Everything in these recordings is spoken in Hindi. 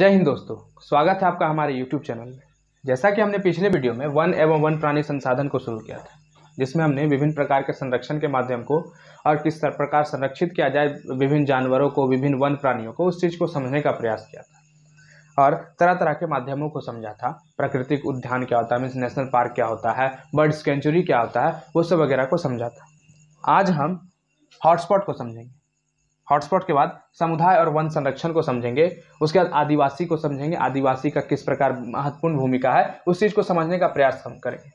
जय हिंद दोस्तों स्वागत है आपका हमारे YouTube चैनल में जैसा कि हमने पिछले वीडियो में वन एवं वन प्राणी संसाधन को शुरू किया था जिसमें हमने विभिन्न प्रकार के संरक्षण के माध्यम को और किस प्रकार संरक्षित किया जाए विभिन्न जानवरों को विभिन्न वन प्राणियों को उस चीज़ को समझने का प्रयास किया था और तरह तरह के माध्यमों को समझा था प्राकृतिक उद्यान क्या होता है मीन्स नेशनल पार्क क्या होता है बर्ड सेंचुरी क्या होता है वो सब वगैरह को समझा था आज हम हॉटस्पॉट को समझेंगे हॉटस्पॉट के बाद समुदाय और वन संरक्षण को समझेंगे उसके बाद आदिवासी को समझेंगे आदिवासी का किस प्रकार महत्वपूर्ण भूमिका है उस चीज़ को समझने का प्रयास हम करेंगे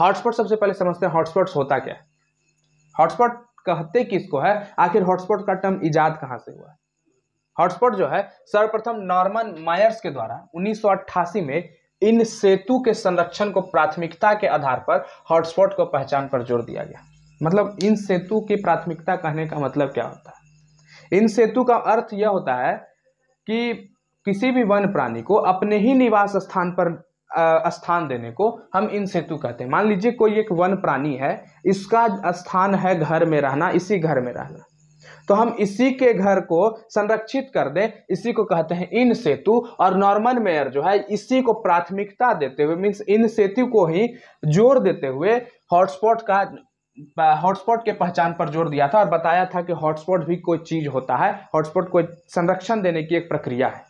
हॉटस्पॉट सबसे पहले समझते हैं हॉटस्पॉट होता क्या है हॉटस्पॉट कहते किसको है आखिर हॉटस्पॉट का टर्म इजाद कहाँ से हुआ है हॉटस्पॉट जो है सर्वप्रथम नॉर्मन मायर्स के द्वारा उन्नीस में इन सेतु के संरक्षण को प्राथमिकता के आधार पर हॉटस्पॉट को पहचान पर जोर दिया गया मतलब इन सेतु की प्राथमिकता कहने का मतलब क्या होता है इन सेतु का अर्थ यह होता है कि किसी भी वन प्राणी को अपने ही निवास स्थान पर स्थान देने को हम इन सेतु कहते हैं मान लीजिए कोई एक वन प्राणी है इसका स्थान है घर में रहना इसी घर में रहना तो हम इसी के घर को संरक्षित कर दें इसी को कहते हैं इन सेतु और नॉर्मल मेयर जो है इसी को प्राथमिकता देते हुए मीन्स इन सेतु को ही जोर देते हुए हॉटस्पॉट का हॉटस्पॉट के पहचान पर जोर दिया था और बताया था कि हॉटस्पॉट भी कोई चीज़ होता है हॉटस्पॉट कोई संरक्षण देने की एक प्रक्रिया है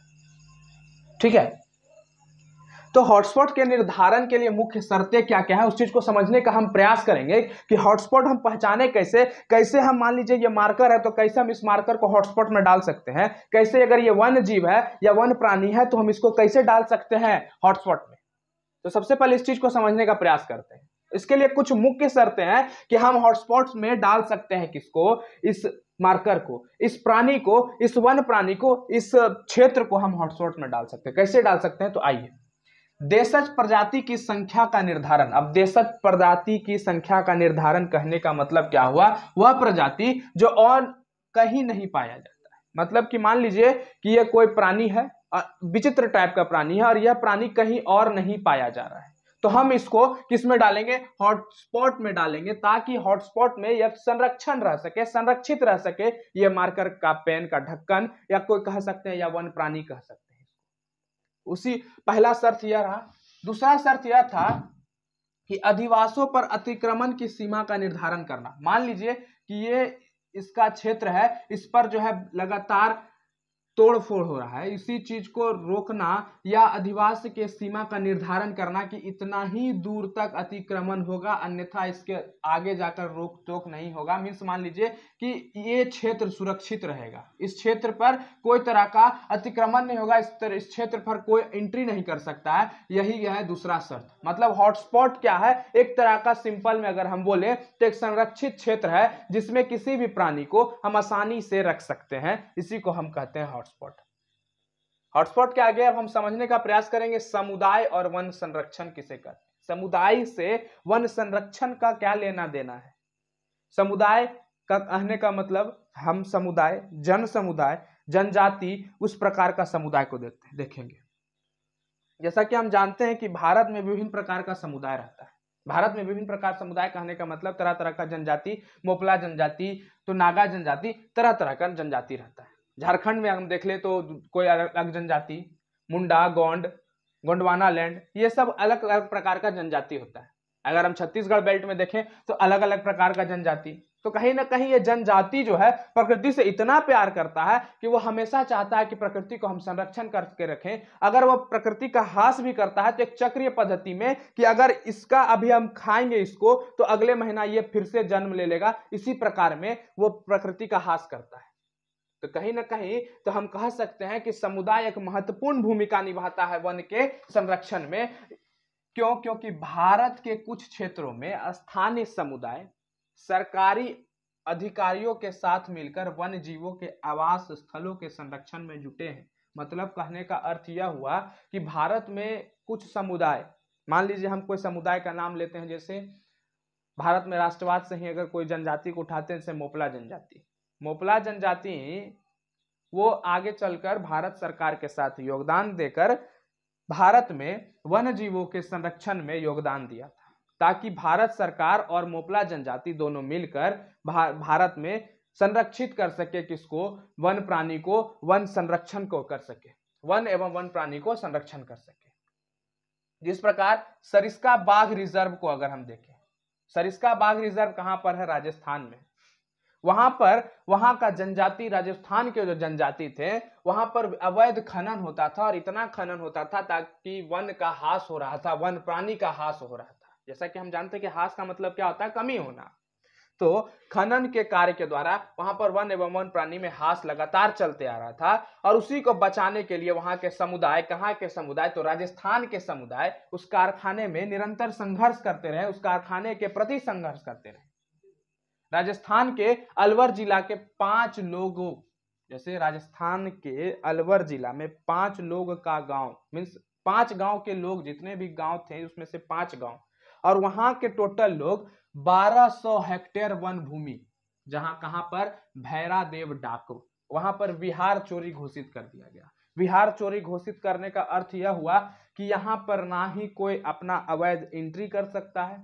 ठीक है तो हॉटस्पॉट के निर्धारण के लिए मुख्य शर्तें क्या क्या है उस चीज को समझने का हम प्रयास करेंगे कि हॉटस्पॉट हम पहचाने कैसे कैसे हम मान लीजिए ये मार्कर है तो कैसे हम इस मार्कर को हॉटस्पॉट में डाल सकते हैं कैसे अगर ये वन जीव है या वन प्राणी है तो हम इसको कैसे डाल सकते हैं हॉटस्पॉट में तो सबसे पहले इस चीज को समझने का प्रयास करते हैं इसके लिए कुछ मुख्य शर्तें हैं कि हम हॉटस्पॉट में डाल सकते हैं किसको इस मार्कर को इस प्राणी को इस वन प्राणी को इस क्षेत्र को हम हॉटस्पॉट में डाल सकते हैं कैसे डाल सकते हैं तो आइए देशज प्रजाति की संख्या का निर्धारण अब देशज प्रजाति की संख्या का निर्धारण कहने का मतलब क्या हुआ वह प्रजाति जो और कहीं नहीं पाया जाता है मतलब कि मान लीजिए कि यह कोई प्राणी है विचित्र टाइप का प्राणी है और यह प्राणी कहीं और नहीं पाया जा रहा है तो हम इसको किस में डालेंगे हॉटस्पॉट में डालेंगे ताकि हॉटस्पॉट में यह संरक्षण रह सके संरक्षित रह सके ये मार्कर का पेन का ढक्कन या कोई कह सकते हैं या वन प्राणी कह सकते हैं उसी पहला शर्त यह रहा दूसरा शर्त यह था कि अधिवासों पर अतिक्रमण की सीमा का निर्धारण करना मान लीजिए कि ये इसका क्षेत्र है इस पर जो है लगातार तोड़फोड़ हो रहा है इसी चीज को रोकना या अधिवास के सीमा का निर्धारण करना कि इतना ही दूर तक अतिक्रमण होगा अन्यथा इसके आगे जाकर रोक टोक नहीं होगा मीन्स मान लीजिए कि ये क्षेत्र सुरक्षित रहेगा इस क्षेत्र पर कोई तरह का अतिक्रमण नहीं होगा इस तरह इस क्षेत्र पर कोई एंट्री नहीं कर सकता है यही यह है दूसरा शर्त मतलब हॉटस्पॉट क्या है एक तरह का सिंपल में अगर हम बोले तो एक संरक्षित क्षेत्र है जिसमें किसी भी प्राणी को हम आसानी से रख सकते हैं इसी को हम कहते हैं हॉटस्पॉट हॉटस्पॉट के आगे अब हम समझने का प्रयास करेंगे समुदाय और वन संरक्षण किसे कर समुदाय से वन संरक्षण का क्या लेना देना है समुदाय का कहने का मतलब हम समुदाय जन समुदाय जनजाति उस प्रकार का समुदाय को देखते हैं देखेंगे जैसा कि हम जानते हैं कि भारत में विभिन्न प्रकार का समुदाय रहता है भारत में विभिन्न प्रकार समुदाय कहने का मतलब तरह तरह का जनजाति मोपला जनजाति तो नागा जनजाति तरह तरह का जनजाति रहता है झारखंड में हम देख ले तो कोई अलग जनजाति मुंडा गोंड गोंडवाना लैंड ये सब अलग अलग प्रकार का जनजाति होता है अगर हम छत्तीसगढ़ बेल्ट में देखें तो अलग अलग प्रकार का जनजाति तो कहीं ना कहीं ये जनजाति जो है प्रकृति से इतना प्यार करता है कि वो हमेशा चाहता है कि प्रकृति को हम संरक्षण करके रखें अगर वो प्रकृति का हास भी करता है तो एक चक्रीय पद्धति में कि अगर इसका अभी हम खाएंगे इसको तो अगले महीना ये फिर से जन्म ले लेगा इसी प्रकार में वो प्रकृति का हास करता है तो कहीं ना कहीं तो हम कह सकते हैं कि समुदाय एक महत्वपूर्ण भूमिका निभाता है वन के संरक्षण में क्यों क्योंकि भारत के कुछ क्षेत्रों में स्थानीय समुदाय सरकारी अधिकारियों के साथ मिलकर वन जीवों के आवास स्थलों के संरक्षण में जुटे हैं मतलब कहने का अर्थ यह हुआ कि भारत में कुछ समुदाय मान लीजिए हम कोई समुदाय का नाम लेते हैं जैसे भारत में राष्ट्रवाद से ही अगर कोई जनजाति को उठाते हैं जैसे मोपला जनजाति मोपला जनजाति वो आगे चलकर भारत सरकार के साथ योगदान देकर भारत में वन जीवों के संरक्षण में योगदान दिया था ताकि भारत सरकार और मोपला जनजाति दोनों मिलकर भारत में संरक्षित कर सके किसको वन प्राणी को वन संरक्षण को कर सके वन एवं वन प्राणी को संरक्षण कर सके जिस प्रकार सरिस्का बाघ रिजर्व को अगर हम देखें सरिस्का बाघ रिजर्व कहां पर है राजस्थान में वहां पर वहां का जनजाति राजस्थान के जो जनजाति थे वहां पर अवैध खनन होता था और इतना खनन होता था ताकि वन का हास हो रहा था वन प्राणी का हास हो रहा था जैसा कि हम जानते हैं कि हास का मतलब क्या होता है कमी होना तो खनन के कार्य के द्वारा वहां पर वन एवं वन प्राणी में हास लगातार चलते आ रहा था और उसी को बचाने के लिए वहां के समुदाय कहाँ के समुदाय तो राजस्थान के समुदाय उस कारखाने में निरंतर संघर्ष करते रहे उस कारखाने के प्रति संघर्ष करते रहे राजस्थान के अलवर जिला के पांच लोगों जैसे राजस्थान के अलवर जिला में पांच लोग का गांव मीन्स पांच गांव के लोग जितने भी गांव थे उसमें से पांच गांव और वहां के टोटल लोग 1200 हेक्टेयर वन भूमि जहां कहां पर भैरा देव डाको वहां पर विहार चोरी घोषित कर दिया गया विहार चोरी घोषित करने का अर्थ यह हुआ कि यहां पर ना ही कोई अपना अवैध एंट्री कर सकता है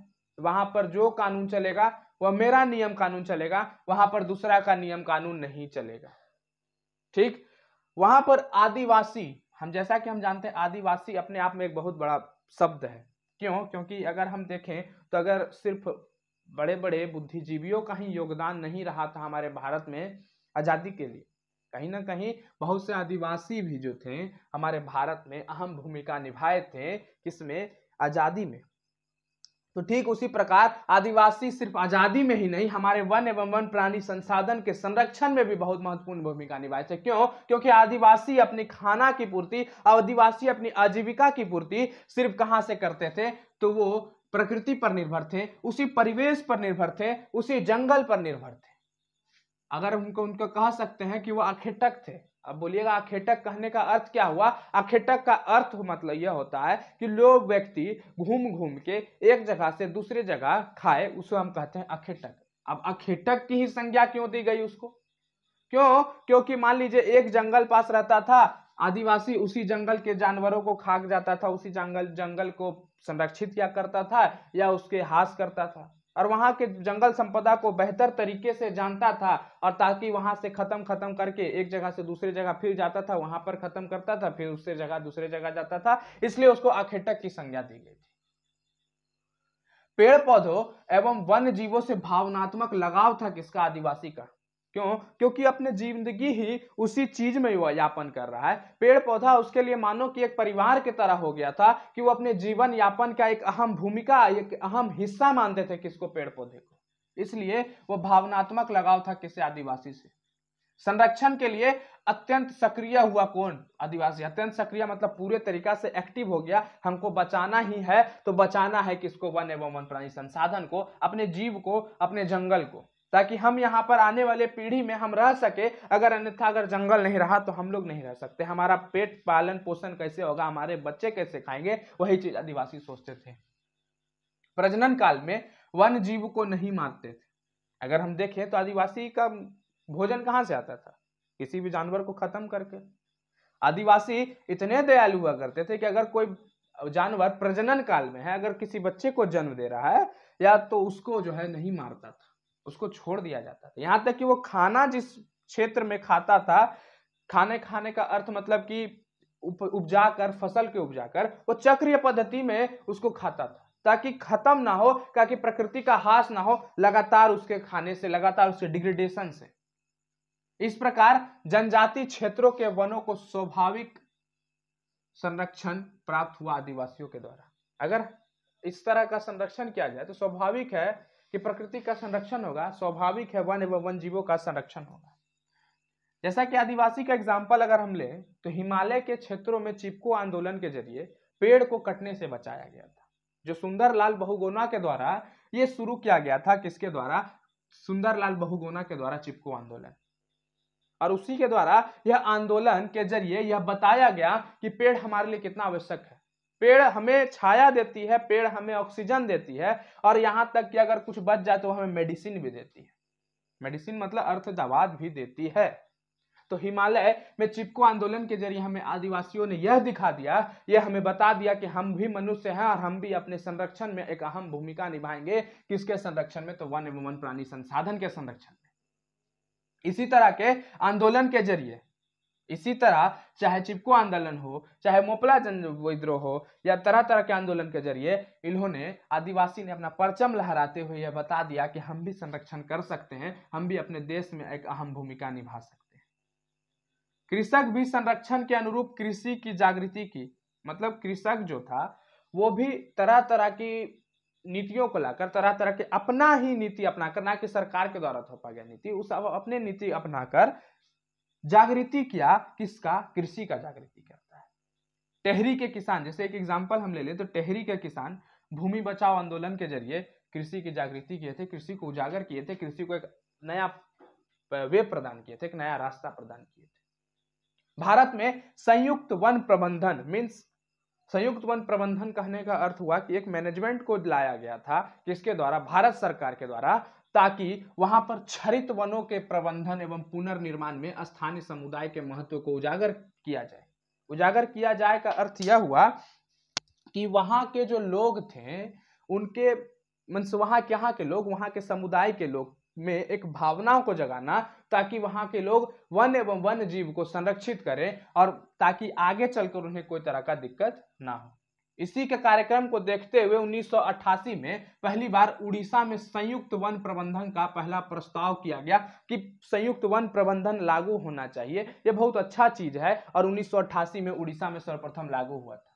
वहां पर जो कानून चलेगा वह मेरा नियम कानून चलेगा वहां पर दूसरा का नियम कानून नहीं चलेगा ठीक वहां पर आदिवासी हम जैसा कि हम जानते हैं आदिवासी अपने आप में एक बहुत बड़ा शब्द है क्यों क्योंकि अगर हम देखें तो अगर सिर्फ बड़े बड़े बुद्धिजीवियों का ही योगदान नहीं रहा था हमारे भारत में आज़ादी के लिए कहीं ना कहीं बहुत से आदिवासी भी जो थे हमारे भारत में अहम भूमिका निभाए थे किसमें आज़ादी में तो ठीक उसी प्रकार आदिवासी सिर्फ आजादी में ही नहीं हमारे वन एवं वन प्राणी संसाधन के संरक्षण में भी बहुत महत्वपूर्ण भूमिका निभाए थे क्यों क्योंकि आदिवासी अपनी खाना की पूर्ति आदिवासी अपनी आजीविका की पूर्ति सिर्फ कहाँ से करते थे तो वो प्रकृति पर निर्भर थे उसी परिवेश पर निर्भर थे उसी जंगल पर निर्भर थे अगर उनको उनको कह सकते हैं कि वो आखिटक थे अब बोलिएगा आखेटक कहने का अर्थ क्या हुआ आखेटक का अर्थ मतलब यह होता है कि लोग व्यक्ति घूम घूम के एक जगह से दूसरे जगह खाए उसको हम कहते हैं अखेटक अब अखेटक की ही संज्ञा क्यों दी गई उसको क्यों क्योंकि मान लीजिए एक जंगल पास रहता था आदिवासी उसी जंगल के जानवरों को खाक जाता था उसी जंगल जंगल को संरक्षित किया करता था या उसके हास करता था और वहाँ के जंगल संपदा को बेहतर तरीके से जानता था और ताकि वहाँ से ख़त्म ख़त्म करके एक जगह से दूसरी जगह फिर जाता था वहाँ पर ख़त्म करता था फिर उससे जगह दूसरे जगह जाता था इसलिए उसको आखेटक की संज्ञा दी गई थी पेड़ पौधों एवं वन्य जीवों से भावनात्मक लगाव था किसका आदिवासी का क्यों क्योंकि अपने जिंदगी ही उसी चीज में वह यापन कर रहा है पेड़ पौधा उसके लिए मानो कि एक परिवार की तरह हो गया था कि वो अपने जीवन यापन का एक अहम भूमिका एक अहम हिस्सा मानते थे किसको पेड़ पौधे को इसलिए वो भावनात्मक लगाव था किसी आदिवासी से संरक्षण के लिए अत्यंत सक्रिय हुआ कौन आदिवासी अत्यंत सक्रिय मतलब पूरे तरीका से एक्टिव हो गया हमको बचाना ही है तो बचाना है किसको वन एवं वन प्राणी संसाधन को अपने जीव को अपने जंगल को ताकि हम यहाँ पर आने वाले पीढ़ी में हम रह सके अगर अन्यथा अगर जंगल नहीं रहा तो हम लोग नहीं रह सकते हमारा पेट पालन पोषण कैसे होगा हमारे बच्चे कैसे खाएंगे वही चीज आदिवासी सोचते थे प्रजनन काल में वन जीव को नहीं मारते थे अगर हम देखें तो आदिवासी का भोजन कहाँ से आता था किसी भी जानवर को खत्म करके आदिवासी इतने दयालु हुआ करते थे कि अगर कोई जानवर प्रजनन काल में है अगर किसी बच्चे को जन्म दे रहा है या तो उसको जो है नहीं मारता था उसको छोड़ दिया जाता था यहाँ तक कि वो खाना जिस क्षेत्र में खाता था खाने खाने का अर्थ मतलब कि उप, उपजा कर फसल के उपजा कर वो चक्रीय पद्धति में उसको खाता था ताकि खत्म ना हो ताकि प्रकृति का हास ना हो लगातार उसके खाने से लगातार उसके डिग्रेडेशन से इस प्रकार जनजाति क्षेत्रों के वनों को स्वाभाविक संरक्षण प्राप्त हुआ आदिवासियों के द्वारा अगर इस तरह का संरक्षण किया जाए तो स्वाभाविक है कि प्रकृति का संरक्षण होगा स्वाभाविक है वन एवं वन जीवों का संरक्षण होगा जैसा कि आदिवासी का एग्जाम्पल अगर हम लें तो हिमालय के क्षेत्रों में चिपको आंदोलन के जरिए पेड़ को कटने से बचाया गया था जो सुंदरलाल बहुगोना के द्वारा ये शुरू किया गया था किसके द्वारा सुंदरलाल बहुगोना के द्वारा चिपको आंदोलन और उसी के द्वारा यह आंदोलन के जरिए यह बताया गया कि पेड़ हमारे लिए कितना आवश्यक है पेड़ हमें छाया देती है पेड़ हमें ऑक्सीजन देती है और यहाँ तक कि अगर कुछ बच जाए तो हमें मेडिसिन भी देती है मेडिसिन मतलब अर्थ दवाद भी देती है तो हिमालय में चिपको आंदोलन के जरिए हमें आदिवासियों ने यह दिखा दिया यह हमें बता दिया कि हम भी मनुष्य हैं और हम भी अपने संरक्षण में एक अहम भूमिका निभाएंगे किसके संरक्षण में तो वन एवं वन प्राणी संसाधन के संरक्षण में इसी तरह के आंदोलन के जरिए इसी तरह चाहे चिपको आंदोलन हो चाहे मोपला जन विद्रोह हो या तरह तरह के आंदोलन के जरिए इन्होंने आदिवासी ने अपना परचम लहराते हुए यह बता दिया कि हम भी संरक्षण कर सकते हैं हम भी अपने देश में एक अहम भूमिका निभा सकते हैं कृषक भी संरक्षण के अनुरूप कृषि की जागृति की मतलब कृषक जो था वो भी तरह तरह की नीतियों को लाकर तरह तरह के अपना ही नीति अपनाकर ना कि सरकार के द्वारा थोपा गया नीति उस अपने नीति अपनाकर जागृति किया किसका कृषि का जागृति करता है टेहरी के किसान जैसे एक एग्जाम्पल हम ले लें तो टेहरी के किसान भूमि बचाओ आंदोलन के जरिए कृषि की जागृति किए थे कृषि को उजागर किए थे कृषि को एक नया वे प्रदान किए थे एक नया रास्ता प्रदान किए थे भारत में संयुक्त वन प्रबंधन मीन्स संयुक्त वन प्रबंधन कहने का अर्थ हुआ कि एक मैनेजमेंट को लाया गया था जिसके द्वारा भारत सरकार के द्वारा ताकि वहां पर क्षरित वनों के प्रबंधन एवं पुनर्निर्माण में स्थानीय समुदाय के महत्व को उजागर किया जाए उजागर किया जाए का अर्थ यह हुआ कि वहां के जो लोग थे उनके मीन्स वहां के यहाँ के लोग वहाँ के समुदाय के लोग में एक भावनाओं को जगाना ताकि वहाँ के लोग वन एवं वन जीव को संरक्षित करें और ताकि आगे चलकर उन्हें कोई तरह का दिक्कत ना हो इसी के कार्यक्रम को देखते हुए 1988 में पहली बार उड़ीसा में संयुक्त वन प्रबंधन का पहला प्रस्ताव किया गया कि संयुक्त वन प्रबंधन लागू होना चाहिए यह बहुत अच्छा चीज है और 1988 में उड़ीसा में सर्वप्रथम लागू हुआ था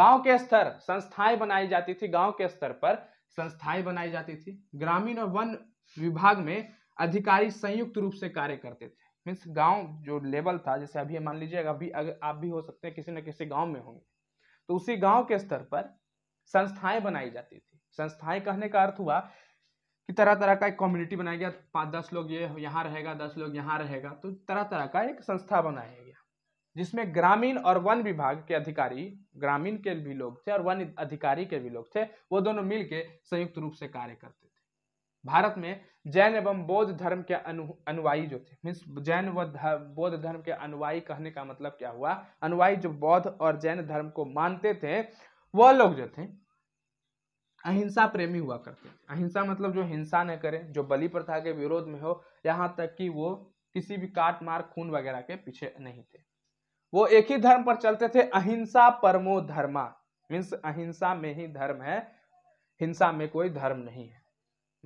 गांव के स्तर संस्थाएं बनाई जाती थी गांव के स्तर पर संस्थाएं बनाई जाती थी ग्रामीण और वन विभाग में अधिकारी संयुक्त रूप से कार्य करते थे मीन्स गाँव जो लेवल था जैसे अभी मान लीजिए अभी आप भी हो सकते हैं किसी न किसी गाँव में होंगे तो उसी गांव के स्तर पर संस्थाएं बनाई जाती थी संस्थाएं कहने का अर्थ हुआ कि तरह तरह का एक कम्युनिटी बनाया गया पाँच दस लोग ये यहाँ रहेगा दस लोग यहाँ रहेगा तो तरह तरह का एक संस्था बनाया गया जिसमें ग्रामीण और वन विभाग के अधिकारी ग्रामीण के भी लोग थे और वन अधिकारी के भी लोग थे वो दोनों मिलके संयुक्त रूप से कार्य करते भारत में जैन एवं बौद्ध धर्म के अनु अनुयायी जो थे मीन्स जैन व बौद्ध धर्म के अनुयायी कहने का मतलब क्या हुआ अनुयायी जो बौद्ध और जैन धर्म को मानते थे वह लोग जो थे अहिंसा प्रेमी हुआ करते अहिंसा मतलब जो हिंसा न करे जो बलि प्रथा के विरोध में हो यहाँ तक कि वो किसी भी काट मार खून वगैरह के पीछे नहीं थे वो एक ही धर्म पर चलते थे अहिंसा परमो धर्मा मीन्स अहिंसा में ही धर्म है हिंसा में कोई धर्म नहीं है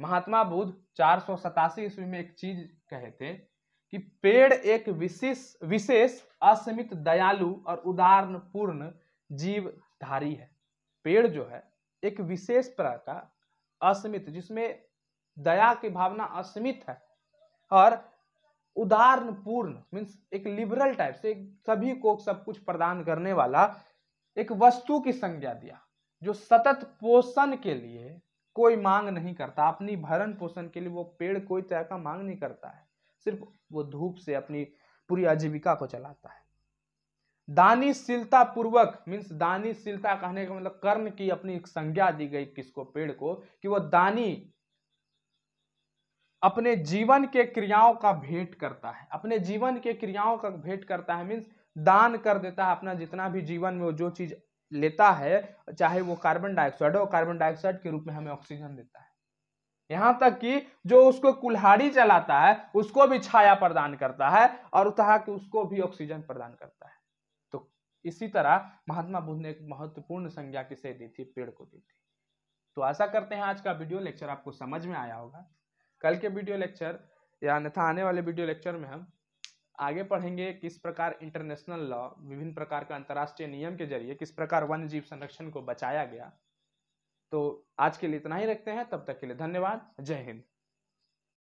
महात्मा बुद्ध चार सौ सतासी ईस्वी में एक चीज कहे थे कि पेड़ एक विशेष विशेष असीमित दयालु और उदाहरण पूर्ण जीवधारी है पेड़ जो है एक विशेष तरह का असीमित जिसमें दया की भावना असीमित है और उदाहरण पूर्ण मीन्स एक लिबरल टाइप से सभी को सब कुछ प्रदान करने वाला एक वस्तु की संज्ञा दिया जो सतत पोषण के लिए कोई मांग नहीं करता अपनी भरण पोषण के लिए वो पेड़ कोई तरह का मांग नहीं करता है सिर्फ वो धूप से अपनी पूरी आजीविका को चलाता है दानीशीलता पूर्वक मीन्स दानीशीलता कहने का मतलब कर्म की अपनी संज्ञा दी गई किसको पेड़ को कि वो दानी अपने जीवन के क्रियाओं का भेंट करता है अपने जीवन के क्रियाओं का भेंट करता है मीन्स दान कर देता है अपना जितना भी जीवन में वो जो चीज लेता है चाहे वो कार्बन डाइऑक्साइड हो कार्बन डाइऑक्साइड के रूप में हमें ऑक्सीजन देता है यहां तक कि जो उसको कुल्हाड़ी चलाता है उसको भी छाया प्रदान करता है और कहा कि उसको भी ऑक्सीजन प्रदान करता है तो इसी तरह महात्मा बुद्ध ने एक महत्वपूर्ण संज्ञा किसे दी थी पेड़ को दी थी तो आशा करते हैं आज का वीडियो लेक्चर आपको समझ में आया होगा कल के वीडियो लेक्चर या अन्यथा आने वाले वीडियो लेक्चर में हम आगे पढ़ेंगे किस प्रकार इंटरनेशनल लॉ विभिन्न प्रकार का अंतर्राष्ट्रीय नियम के जरिए किस प्रकार वन्य जीव संरक्षण को बचाया गया तो आज के लिए इतना ही रखते हैं तब तक के लिए धन्यवाद जय हिंद